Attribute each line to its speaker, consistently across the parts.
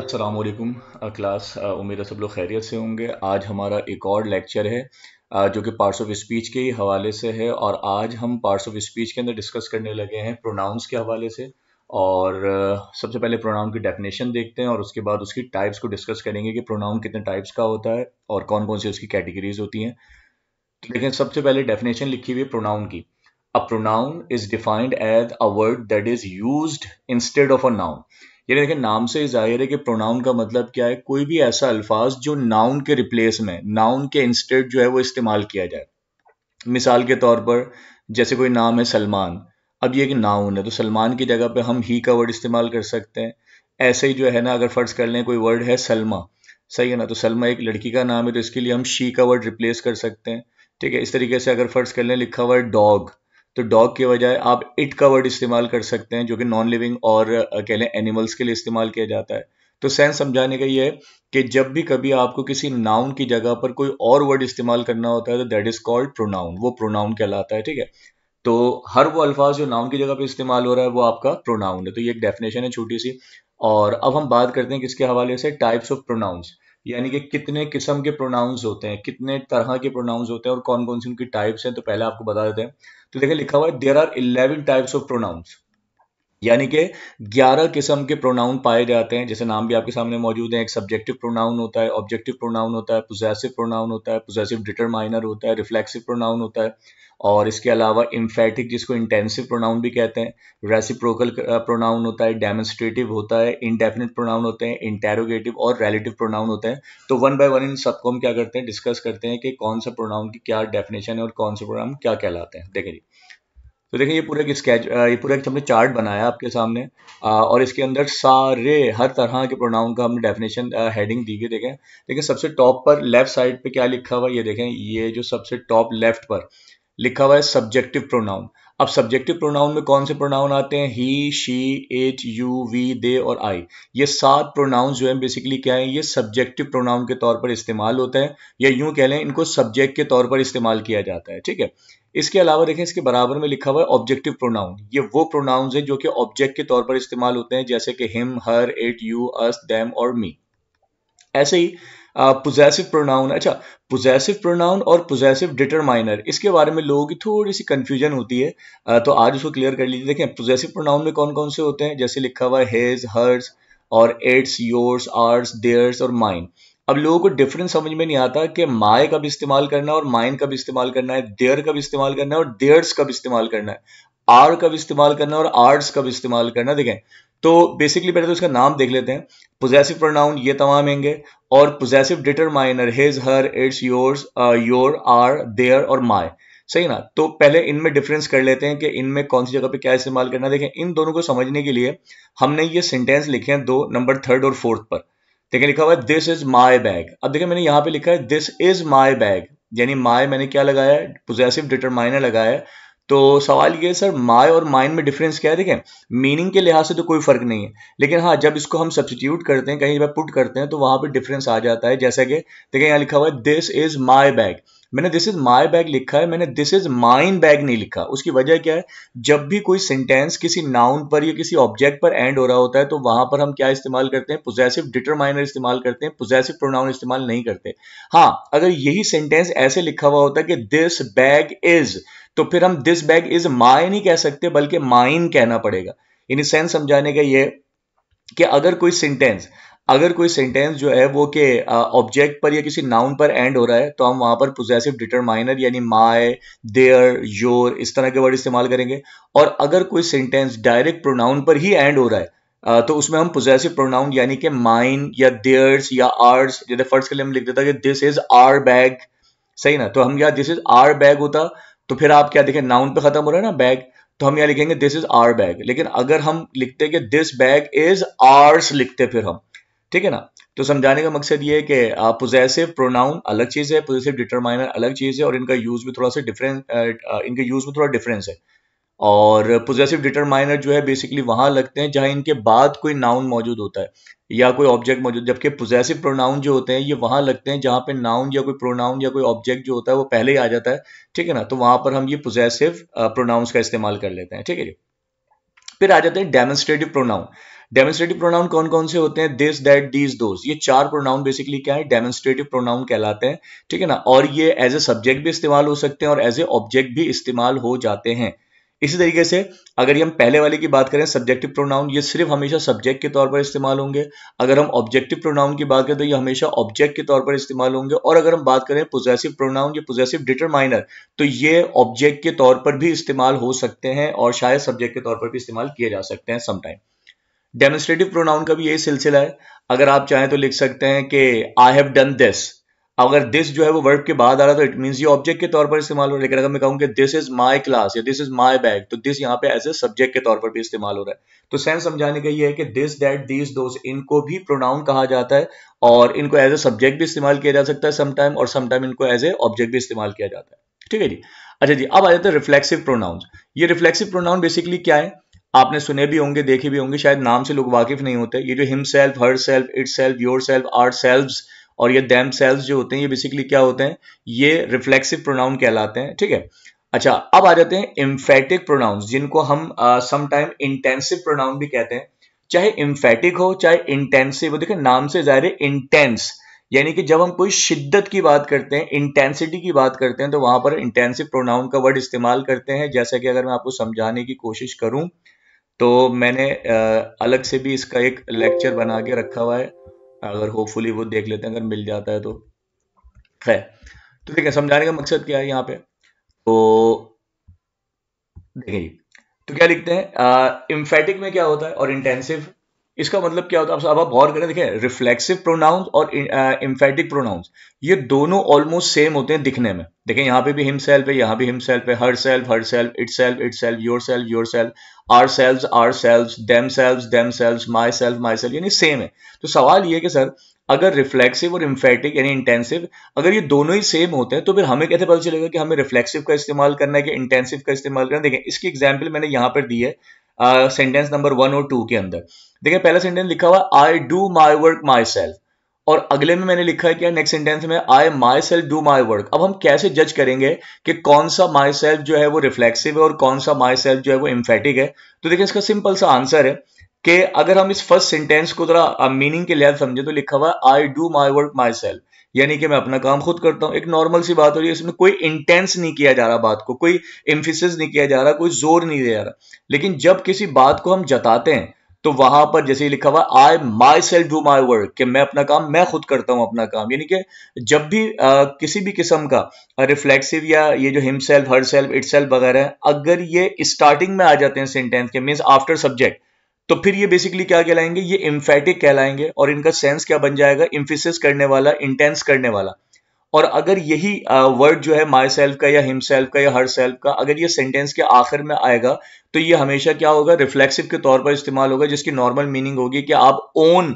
Speaker 1: Aslam class uh, uh, उम्मीद है सब लोग खैरियत से होंगे आज हमारा एक और लेक्चर है uh, जो कि पार्ट्स ऑफ स्पीच के ही हवाले से है और आज हम पार्ट्स ऑफ स्पीच के अंदर डिस्कस करने लगे हैं प्रोनाउंस के हवाले से और सबसे पहले प्रोनाउन की डेफिनेशन देखते हैं और उसके बाद उसकी टाइप्स को डिस्कस करेंगे कि प्रोनाउन कितने टाइप्स का होता है और कौन कौन सी उसकी कैटेगरीज होती हैं तो लेकिन सबसे पहले डेफिनेशन लिखी हुई है प्रोनाउन की a pronoun is defined as a word that is use instead of a noun यानी देखिए नाम से ही जाहिर है कि प्रोनाउन का मतलब क्या है कोई भी ऐसा अल्फाज जो नाउन के रिप्लेस में नाउन के इंस्टेट जो है वो इस्तेमाल किया जाए मिसाल के तौर पर जैसे कोई नाम है सलमान अब ये एक नाउन है तो सलमान की जगह पे हम ही का वर्ड इस्तेमाल कर सकते हैं ऐसे ही जो है ना अगर फ़र्ज़ कर लें कोई वर्ड है सलमा सही है ना तो सलमा एक लड़की का नाम है तो इसके लिए हम शी का वर्ड रिप्लेस कर सकते हैं ठीक है इस तरीके से अगर फ़र्ज़ कर लें लिखा हुआ है डॉग तो डॉग के बजाय आप इट का वर्ड इस्तेमाल कर सकते हैं जो कि नॉन लिविंग और कह लें एनिमल्स के लिए इस्तेमाल किया जाता है तो सेंस समझाने का ये है कि जब भी कभी आपको किसी नाउन की जगह पर कोई और वर्ड इस्तेमाल करना होता है तो दैट इज कॉल्ड प्रोनाउन वो प्रोनाउन कहलाता है ठीक है तो हर वो अल्फाज जो नाउन की जगह पर इस्तेमाल हो रहा है वो आपका प्रोनाउन है तो ये एक डेफिनेशन है छोटी सी और अब हम बात करते हैं किसके हवाले से टाइप्स ऑफ प्रोनाउंस यानी कि कितने किस्म के प्रोनाउंस होते हैं कितने तरह के प्रोनाउंस होते हैं और कौन कौन सी उनकी टाइप्स हैं तो पहले आपको बता देते हैं तो देखिए लिखा हुआ है there are eleven types of pronouns यानी कि 11 किस्म के प्रोनाउन पाए जाते हैं जैसे नाम भी आपके सामने मौजूद है एक सब्जेक्टिव प्रोनाउन होता है ऑब्जेक्टिव प्रोनाउन होता है पोजेसिव प्रोनाउन होता है पोजेसिव डिटरमाइनर होता है रिफ्लेक्सिव प्रोनाउन होता है और इसके अलावा इम्फेटिक जिसको इंटेंसिव प्रोनाउन भी कहते हैं रेसिप्रोकल प्रोनाउन होता है डेमोन्स्ट्रेटिव होता है इंडेफिनिट प्रोनाउन होते हैं इंटेरोगेटिव और रेलेटिव प्रोनाउन होते हैं तो वन बाय वन इन सबको हम क्या करते हैं डिस्कस करते हैं कि कौन सा प्रोनाउन की क्या डेफिनेशन है और कौन से प्रोनाउन क्या कहलाते हैं देखें जी तो देखें ये पूरा एक स्केच ये पूरा एक हमने चार्ट बनाया आपके सामने और इसके अंदर सारे हर तरह के प्रोनाउन का हमने डेफिनेशन हेडिंग दी गई देखें लेकिन सबसे टॉप पर लेफ्ट साइड पे क्या लिखा हुआ है ये देखें ये जो सबसे टॉप लेफ्ट पर लिखा हुआ है सब्जेक्टिव प्रोनाउन अब सब्जेक्टिव प्रोनाउन में कौन से प्रोनाउन आते हैं he she H you we they और आई ये सात प्रोनाउन जो है बेसिकली क्या है ये सब्जेक्टिव प्रोनाउन के तौर पर इस्तेमाल होते हैं या यूं कह लें इनको सब्जेक्ट के तौर पर इस्तेमाल किया जाता है ठीक है इसके अलावा देखें इसके बराबर में लिखा हुआ है ऑब्जेक्टिव प्रोनाउन ये वो प्रोनाउन हैं जो कि ऑब्जेक्ट के तौर पर इस्तेमाल होते हैं जैसे कि him her it you us them और मी ऐसे ही पोजेसिव uh, प्रोनाउन अच्छा पोजेसिव प्रोनाउन और पोजेसिव डिटरमाइनर इसके बारे में लोगों की थोड़ी सी कंफ्यूजन होती है uh, तो आज उसको क्लियर कर लीजिए देखें पोजेसिव प्रोनाउन में कौन कौन से होते हैं जैसे लिखा हुआ है हेज हर्स और एट्स योर्स आर्स देयर्स और माइन अब लोगों को डिफरेंस समझ में नहीं आता कि माए कब इस्तेमाल करना है और माइन कब इस्तेमाल करना है देयर कब इस्तेमाल करना है और देयर्स कब इस्तेमाल करना है आर कब इस्तेमाल करना है और आर्ट्स कब इस्तेमाल करना है देखें तो बेसिकली पहले तो इसका नाम देख लेते हैं पोजेसिव प्रोनाउन ये तमाम होंगे और possessive determiner his her its yours your our their और माय सही ना तो पहले इनमें डिफरेंस कर लेते हैं कि इनमें कौन सी जगह पे क्या इस्तेमाल करना है देखें इन दोनों को समझने के लिए हमने ये सेंटेंस लिखे हैं दो नंबर थर्ड और फोर्थ पर देखिए लिखा हुआ है दिस इज माई बैग अब देखिए मैंने यहां पे लिखा है दिस इज माई बैग यानी माई मैंने क्या लगाया पोजेसिव डिटरमाइनर लगाया है तो सवाल ये सर माई और माइन में डिफरेंस क्या है देखें मीनिंग के लिहाज से तो कोई फर्क नहीं है लेकिन हाँ जब इसको हम सब्सिट्यूट करते हैं कहीं पर पुट करते हैं तो वहां पर डिफरेंस आ जाता है जैसा कि देखें यहाँ लिखा हुआ है दिस इज माई बैग मैंने दिस इज माई बैग लिखा है मैंने दिस इज माइन बैग नहीं लिखा उसकी वजह क्या है जब भी कोई सेंटेंस किसी नाउन पर या किसी ऑब्जेक्ट पर एंड हो रहा होता है तो वहां पर हम क्या इस्तेमाल करते हैं पोजेसिव डिटरमाइनर इस्तेमाल करते हैं पोजेसिव प्रोनाउन इस्तेमाल नहीं करते हाँ अगर यही सेंटेंस ऐसे लिखा हुआ होता है कि दिस बैग इज तो फिर हम दिस बैग इज माई नहीं कह सकते बल्कि माइन कहना पड़ेगा इन सेंस समझाने का ये कि अगर कोई सेंटेंस अगर कोई सेंटेंस जो है वो के ऑब्जेक्ट पर या किसी नाउन पर एंड हो रहा है तो हम वहां पर पोजेसिव डिटरमाइनर यानी माय देयर योर इस तरह के वर्ड इस्तेमाल करेंगे और अगर कोई सेंटेंस डायरेक्ट प्रोनाउन पर ही एंड हो रहा है तो उसमें हम पोजेसिव प्रोनाउन यानी कि माइन या देयर्स या आर्स जैसे फर्स्ट के लिए हम लिख देता कि दिस इज आर बैग सही ना तो हम क्या दिस इज आर बैग होता तो फिर आप क्या देखें नाउन पर खत्म हो रहा है ना बैग तो हम यहाँ लिखेंगे दिस इज आर बैग लेकिन अगर हम लिखते कि दिस बैग इज आर्स लिखते फिर हम ठीक है ना तो समझाने का मकसद ये है कि पोजेसिव प्रोनाउन अलग चीज़ है पोजेसिव डिटरमाइनर अलग चीज़ है और इनका यूज़ भी थोड़ा सा डिफरेंस इनके यूज़ में थोड़ा डिफरेंस है और पोजेसिव डिटरमाइनर जो है बेसिकली वहां लगते हैं जहां इनके बाद कोई नाउन मौजूद होता है या कोई ऑब्जेक्ट मौजूद जबकि पोजेसिव प्रोनाउन जो होते हैं ये वहां लगते हैं जहां पे नाउन या कोई प्रोनाउन या कोई ऑब्जेक्ट जो होता है वो पहले ही आ जाता है ठीक है ना तो वहां पर हम ये पोजेसिव प्रोनाउंस का इस्तेमाल कर लेते हैं ठीक है जी फिर आ जाते हैं डेमोन्स्ट्रेटिव प्रोनाउन डेमोन्स्ट्रेटिव प्रोनाउन कौन कौन से होते हैं दिस दैट दीज दोज ये चार प्रोनाउन बेसिकली क्या है डेमोन्स्ट्रेटिव प्रोनाउन कहलाते हैं ठीक है ना और ये एज ए सब्जेक्ट भी इस्तेमाल हो सकते हैं और एज ए ऑब्जेक्ट भी इस्तेमाल हो जाते हैं इसी तरीके से अगर हम पहले वाले की बात करें सब्जेक्टिव प्रोनाउन ये सिर्फ हमेशा सब्जेक्ट के तौर पर इस्तेमाल होंगे अगर हम ऑब्जेक्टिव प्रोनाउन की बात करें तो ये हमेशा ऑब्जेक्ट के तौर पर इस्तेमाल होंगे और अगर हम बात करें पोजेसिव प्रोनाउन या पोजेसिव डिटरमाइनर तो ये ऑब्जेक्ट के तौर पर भी इस्तेमाल हो सकते हैं और शायद सब्जेक्ट के तौर पर भी इस्तेमाल किए जा सकते हैं समटाइम डेमोस्ट्रेटिव प्रोनाउन का भी यही सिलसिला है अगर आप चाहें तो लिख सकते हैं कि आई हैव डन दिस अगर दिस जो है वो वर्ब के बाद आ रहा तो इट मीन ये ऑब्जेक्ट के तौर पर इस्तेमाल हो रहा है लेकिन अगर मैं कहूँ कि दिस इज माई क्लास या दिस इज माई बैग तो दिस यहाँ पे एज ए सब्जेक्ट के तौर पर भी इस्तेमाल हो रहा है तो सेंस समझाने का ये है कि दिस दैट दिस दोस इनको भी प्रोनाउन कहा जाता है और इनको एज ए सब्जेक्ट भी इस्तेमाल किया जा सकता है समटाइम और समटाइम इनको एज ए ऑब्जेक्ट भी इस्तेमाल किया जाता है ठीक है जी अच्छा जी अब आ जाते हैं रिफ्लेक्सिव प्रोनाउन ये रिफ्लेक्सिव प्रोनाउन बेसिकली क्या है आपने सुने भी होंगे देखे भी होंगे शायद नाम से लोग वाकिफ नहीं होते ये जो himself herself itself yourself ourself और ये दैम सेल्फ जो होते हैं ये बेसिकली क्या होते हैं ये रिफ्लेक्सिव प्रोनाउन कहलाते हैं ठीक है अच्छा अब आ जाते हैं इम्फेटिक प्रोनाउन जिनको हम समटाइम इंटेंसिव प्रोनाउन भी कहते हैं चाहे इम्फेटिक हो चाहे इंटेंसिव हो देखिए नाम से जाहिर इंटेंस यानी कि जब हम कोई शिद्दत की बात करते हैं इंटेंसिटी की बात करते हैं तो वहां पर इंटेंसिव प्रोनाउन का वर्ड इस्तेमाल करते हैं जैसा कि अगर मैं आपको समझाने की कोशिश करूं तो मैंने अलग से भी इसका एक लेक्चर बना के रखा हुआ है अगर होपफुली वो देख लेते हैं अगर मिल जाता है तो खैर तो देखिए समझाने का मकसद क्या है यहाँ पे तो देखिए तो क्या लिखते हैं इम्फेटिक में क्या होता है और इंटेंसिव इसका मतलब क्या होता है अब आप गौर करें देखें रिफ्लेक्सिव प्रोनाउंस और इम्फेटिक uh, प्रोनाउंस ये दोनों ऑलमोस्ट सेम होते हैं दिखने में देखें यहाँ पे भी हिम सेल्फ है यहाँ भी हिम सेल्फ है herself herself itself itself yourself yourself ourself ourself themself themself myself myself यानी सेम है तो सवाल ये कि सर अगर रिफ्लेक्सिव और इम्फेटिक यानी इंटेंसिव अगर ये दोनों ही सेम होते हैं तो फिर हमें कैसे पता चलेगा कि हमें रिफ्लेक्सिव का इस्तेमाल करना है कि इंटेंसिव का इस्तेमाल करना है देखें इसकी एग्जाम्पल मैंने यहाँ पर दी है सेंटेंस नंबर वन और टू के अंदर देखिए पहला सेंटेंस लिखा हुआ I do my work myself और अगले में मैंने लिखा है कि नेक्स्ट सेंटेंस में I myself do my work अब हम कैसे जज करेंगे कि कौन सा माई सेल्फ जो है वो रिफ्लेक्सिव है और कौन सा माई सेल्फ जो है वो इम्फेटिक है तो देखिए इसका सिंपल सा आंसर है कि अगर हम इस फर्स्ट सेंटेंस को जरा मीनिंग के लिहाज समझे तो लिखा हुआ I do my work myself यानी कि मैं अपना काम खुद करता हूँ एक नॉर्मल सी बात हो रही है इसमें कोई इंटेंस नहीं किया जा रहा बात को कोई एम्फिसिस नहीं किया जा रहा कोई जोर नहीं दिया जा रहा लेकिन जब किसी बात को हम जताते हैं तो वहां पर जैसे लिखा हुआ I myself do my work कि मैं अपना काम मैं खुद करता हूं अपना काम यानी कि जब भी आ, किसी भी किस्म का रिफ्लेक्सिव या ये जो himself herself itself वगैरह अगर ये स्टार्टिंग में आ जाते हैं सेंटेंस के मीन्स आफ्टर सब्जेक्ट तो फिर ये बेसिकली क्या कहलाएंगे ये इम्फेटिक कहलाएंगे और इनका सेंस क्या बन जाएगा इम्फिसिस करने वाला इंटेंस करने वाला और अगर यही वर्ड जो है माई सेल्फ का या हिम सेल्फ का या हर सेल्फ का अगर ये सेंटेंस के आखिर में आएगा तो ये हमेशा क्या होगा रिफ्लेक्सिव के तौर पर इस्तेमाल होगा जिसकी नॉर्मल मीनिंग होगी कि आप ओन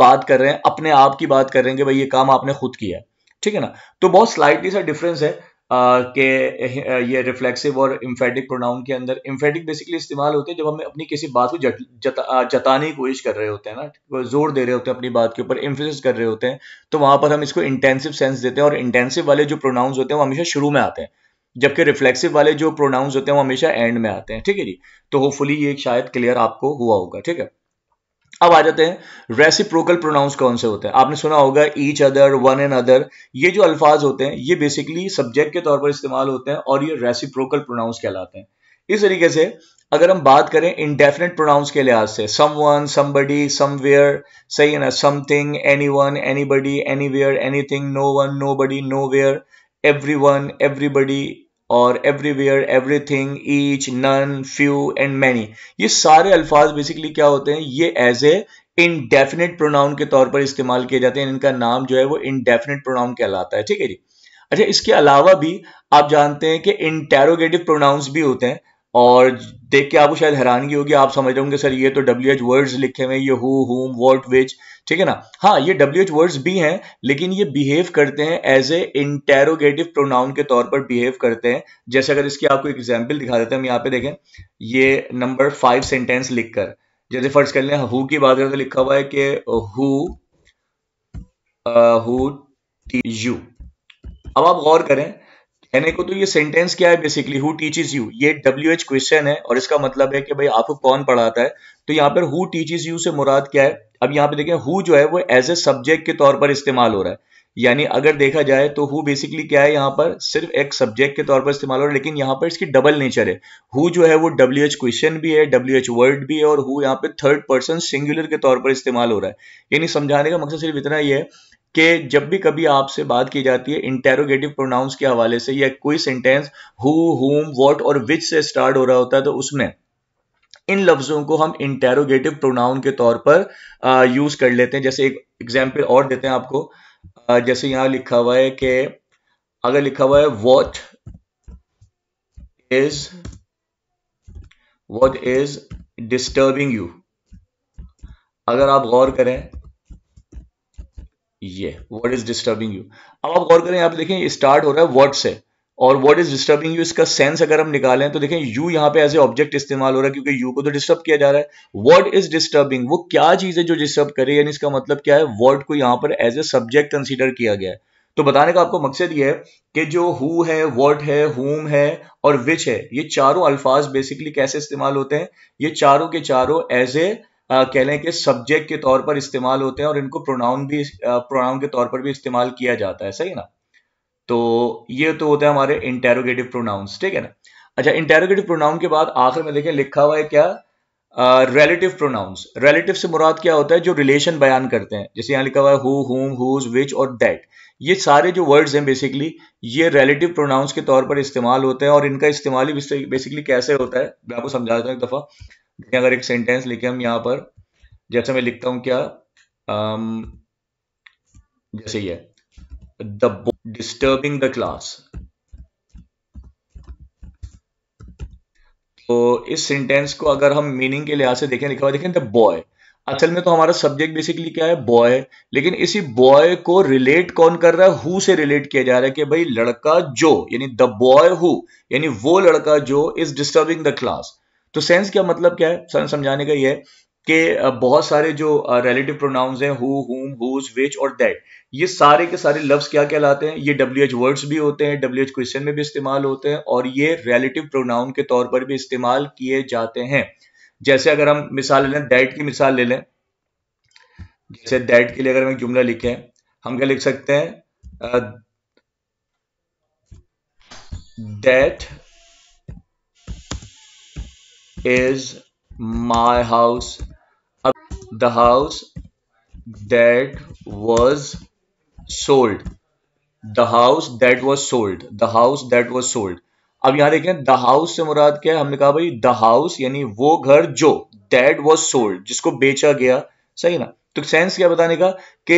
Speaker 1: बात कर रहे हैं अपने आप की बात कर रहे हैं कि भाई ये काम आपने खुद किया है ठीक है ना तो बहुत स्लाइटली सा डिफरेंस है के ये रिफ्लेक्सिव और इम्फेटिक प्रोनाउन के अंदर इम्फेटिक बेसिकली इस्तेमाल होते हैं जब हम अपनी किसी बात को जत, जता, जताने की कोशिश कर रहे होते हैं ना जोर दे रहे होते हैं अपनी बात के ऊपर इम्फोसिस कर रहे होते हैं तो वहां पर हम इसको इंटेंसिव सेंस देते हैं और इंटेंसिव वाले जो प्रोनाउंस होते हैं वो हमेशा शुरू में आते हैं जबकि रिफ्लेक्सिव वाले जो प्रोनाउंस होते हैं वो हमेशा एंड में आते हैं ठीक है जी तो होपफुली ये शायद क्लियर आपको हुआ होगा ठीक है अब आ जाते हैं रेसिप्रोकल प्रोनाउंस कौन से होते हैं आपने सुना होगा each other one another ये जो अल्फाज होते हैं ये बेसिकली सब्जेक्ट के तौर पर इस्तेमाल होते हैं और ये रेसिप्रोकल प्रोनाउंस कहलाते हैं इस तरीके से अगर हम बात करें इनडेफिनेट प्रोनाउंस के लिहाज से सम वन समबडी समवेयर सही है ना something anyone anybody anywhere anything no one nobody nowhere everyone everybody और everywhere everything each none few and many ये सारे अल्फाज बेसिकली क्या होते हैं ये एज ए इनडेफिनेट प्रोनाउन के तौर पर इस्तेमाल किए जाते हैं इनका नाम जो है वो इनडेफिनेट प्रोनाउन कहलाता है ठीक है जी अच्छा इसके अलावा भी आप जानते हैं कि इंटेरोगेटिव प्रोनाउंस भी होते हैं और देख के आपको शायद हैरानगी होगी आप समझ रहे होंगे सर ये तो डब्ल्यू एच वर्ड्स लिखे हुए ये हु हुम वॉट विच ठीक है ना हाँ ये डब्ल्यू एच वर्ड्स भी हैं लेकिन ये बिहेव करते हैं एज ए इंटेरोगेटिव प्रोनाउन के तौर पर बिहेव करते हैं जैसे अगर इसकी आपको एग्जाम्पल दिखा देते हैं हम यहाँ पे देखें ये नंबर फाइव सेंटेंस लिखकर जैसे फर्ज कर लें हु की बात करते लिखा हुआ है कि हु यू uh, अब आप गौर करें कहने को तो ये सेंटेंस क्या है बेसिकली हु टीचेज यू ये डब्ल्यू एच क्वेश्चन है और इसका मतलब है कि भाई आपको कौन पढ़ाता है तो यहाँ पर हु इज यू से मुराद क्या है अब यहां पे देखें हु जो है वो एज ए सब्जेक्ट के तौर पर इस्तेमाल हो रहा है यानी अगर देखा जाए तो हु बेसिकली क्या है यहां पर सिर्फ एक सब्जेक्ट के तौर पर इस्तेमाल हो रहा है लेकिन यहां पर इसकी डबल नेचर है हु जो है वो डब्ल्यू एच क्वेश्चन भी है डब्ल्यू एच वर्ड भी है और हु यहाँ पे थर्ड पर्सन सिंगुलर के तौर पर इस्तेमाल हो रहा है यानी समझाने का मकसद सिर्फ इतना ही है कि जब भी कभी आपसे बात की जाती है इंटेरोगेटिव प्रोनाउंस के हवाले से या कोई सेंटेंस हु हुम व्हाट और विच से स्टार्ट हो रहा होता है तो उसमें इन लफ्जों को हम इंटेरोगेटिव प्रोनाउन के तौर पर यूज कर लेते हैं जैसे एक एग्जाम्पल और देते हैं आपको आ, जैसे यहां लिखा हुआ है कि अगर लिखा हुआ है what is what is disturbing you अगर आप गौर करें ये वॉट इज डिस्टर्बिंग यू अब आप गौर करें यहां देखें स्टार्ट हो रहा है वॉट से और व्हाट इज डिस्टर्बिंग यू इसका सेंस अगर हम निकालें तो देखें यू यहां पे एज ए ऑब्जेक्ट इस्तेमाल हो रहा है क्योंकि यू को तो डिस्टर्ब किया जा रहा है वर्ड इज डिस्टर्बिंग वो क्या चीज है जो डिस्टर्ब करे यानी इसका मतलब क्या है वर्ड को यहां पर एज ए सब्जेक्ट कंसिडर किया गया है तो बताने का आपको मकसद ये है कि जो हु है वॉट है हुम है और विच है ये चारों अल्फाज बेसिकली कैसे इस्तेमाल होते हैं ये चारों के चारों एज ए कह लें कि सब्जेक्ट के तौर पर इस्तेमाल होते हैं और इनको प्रोनाउन भी प्रोनाउन के तौर पर भी इस्तेमाल किया जाता है सही ना तो ये तो होता है हमारे इंटेरोगेटिव प्रोनाउंस ठीक है ना अच्छा इंटेरोगेटिव प्रोनाउन के बाद आखिर में देखें लिखा हुआ है क्या रिलेटिव प्रोनाउंस रिलेटिव से मुराद क्या होता है जो रिलेशन बयान करते हैं जैसे यहाँ लिखा हुआ है हु हुम हुज विच और डेट ये सारे जो वर्ड्स हैं बेसिकली ये रिलेटिव प्रोनाउंस के तौर पर इस्तेमाल होते हैं और इनका इस्तेमाल ही बेसिकली कैसे होता है मैं आपको समझाता हूँ एक दफ़ा अगर एक सेंटेंस लिखे हम यहाँ पर जैसे मैं लिखता हूँ क्या आम, जैसे ही है the disturbing the class तो इस सेंटेंस को अगर हम मीनिंग के लिहाज से देखें लिखा हुआ देखें द बॉय असल में तो हमारा सब्जेक्ट बेसिकली क्या है बॉय लेकिन इसी बॉय को रिलेट कौन कर रहा है हु से रिलेट किया जा रहा है कि भाई लड़का जो यानी द बॉय हु यानी वो लड़का जो इज डिस्टर्बिंग द क्लास तो सेंस क्या मतलब क्या है समझाने का ये है के बहुत सारे जो रिलेटिव प्रोनाउंस हैं हु हुम हुज विच और दैट ये सारे के सारे लफ्ज क्या कहलाते हैं ये डब्ल्यू एच वर्ड्स भी होते हैं डब्ल्यू एच क्वेश्चन में भी इस्तेमाल होते हैं और ये रिलेटिव प्रोनाउन के तौर पर भी इस्तेमाल किए जाते हैं जैसे अगर हम मिसाल ले लें दैट की मिसाल ले लें जैसे दैट के लिए अगर हम जुमला लिखें हम क्या लिख सकते हैं that is my house the house that was sold the house that was sold the house that was sold अब यहां देखें द हाउस से मुराद क्या है हमने कहा भाई द हाउस यानी वो घर जो दैट वॉज सोल्ड जिसको बेचा गया सही ना तो सेंस क्या बताने का कि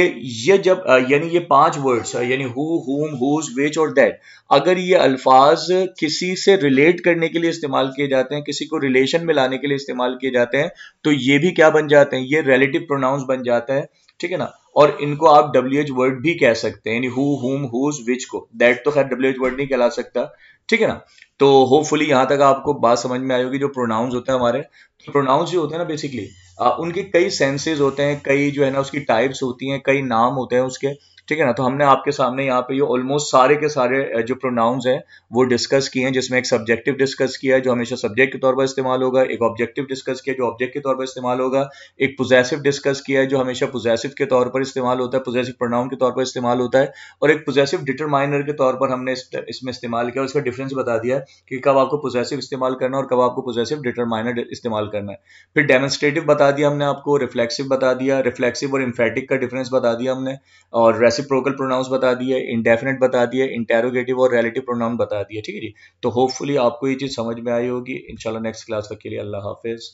Speaker 1: ये जब यानी ये पांच वर्ड्स यानी हु हुम हुज विच और दैट अगर ये अल्फाज किसी से रिलेट करने के लिए इस्तेमाल किए जाते हैं किसी को रिलेशन में लाने के लिए इस्तेमाल किए जाते हैं तो ये भी क्या बन जाते हैं ये रिलेटिव प्रोनाउंस बन जाते हैं ठीक है ना और इनको आप डब्ल्यू एच वर्ड भी कह सकते हैं यानी हु हुम हुज विच को दैट तो खैर डब्ल्यू एच वर्ड नहीं कहला सकता ठीक है ना तो होपफुली यहां तक आपको बात समझ में आई होगी जो प्रोनाउंस होते हैं हमारे तो प्रोनाउंस जो होते हैं ना बेसिकली उनके कई सेंसेस होते हैं कई जो है ना उसकी टाइप्स होती हैं कई नाम होते हैं उसके ठीक है ना तो हमने आपके सामने यहाँ पे ये ऑलमोस्ट सारे के सारे जो प्रोनाउंस हैं वो डिस्कस किए हैं जिसमें एक सब्जेक्टिव डिस्कस किया है जो हमेशा सब्जेक्ट के तौर पर इस्तेमाल होगा एक ऑब्जेक्टिव डिस्कस किया जो ऑब्जेक्ट के तौर पर इस्तेमाल होगा एक पोजेसिव डिस्कस किया है जो हमेशा पोजेसिव के तौर पर इस्तेमाल होता है पोजेसिव प्रोनाउन के तौर पर इस्तेमाल होता है और एक पोजेसिव डिटरमाइनर के तौर पर हमने इसमें इस्तेमाल किया उसका डिफरेंस बता दिया कि कब आपको पोजेसिव इस्तेमाल करना और कब आपको पोजेसिव डिटरमाइनर इस्तेमाल करना है फिर डेमोस्ट्रेटिव बता दिया हमने आपको रिफ्लेक्सिव बता दिया रिफ्लेक्सिव और इम्फेटिक का डिफरेंस बता दिया हमने और रेसिप्रोकल प्रोनाउंस बता दिया इंडेफिनेट बता दिया इंटेरोगेटिव और रिलेटिव प्रोनाउन बता दिया ठीक है जी तो होपफुली आपको ये चीज़ समझ में आई होगी इंशाल्लाह नेक्स्ट क्लास तक के लिए अल्लाह हाफिज़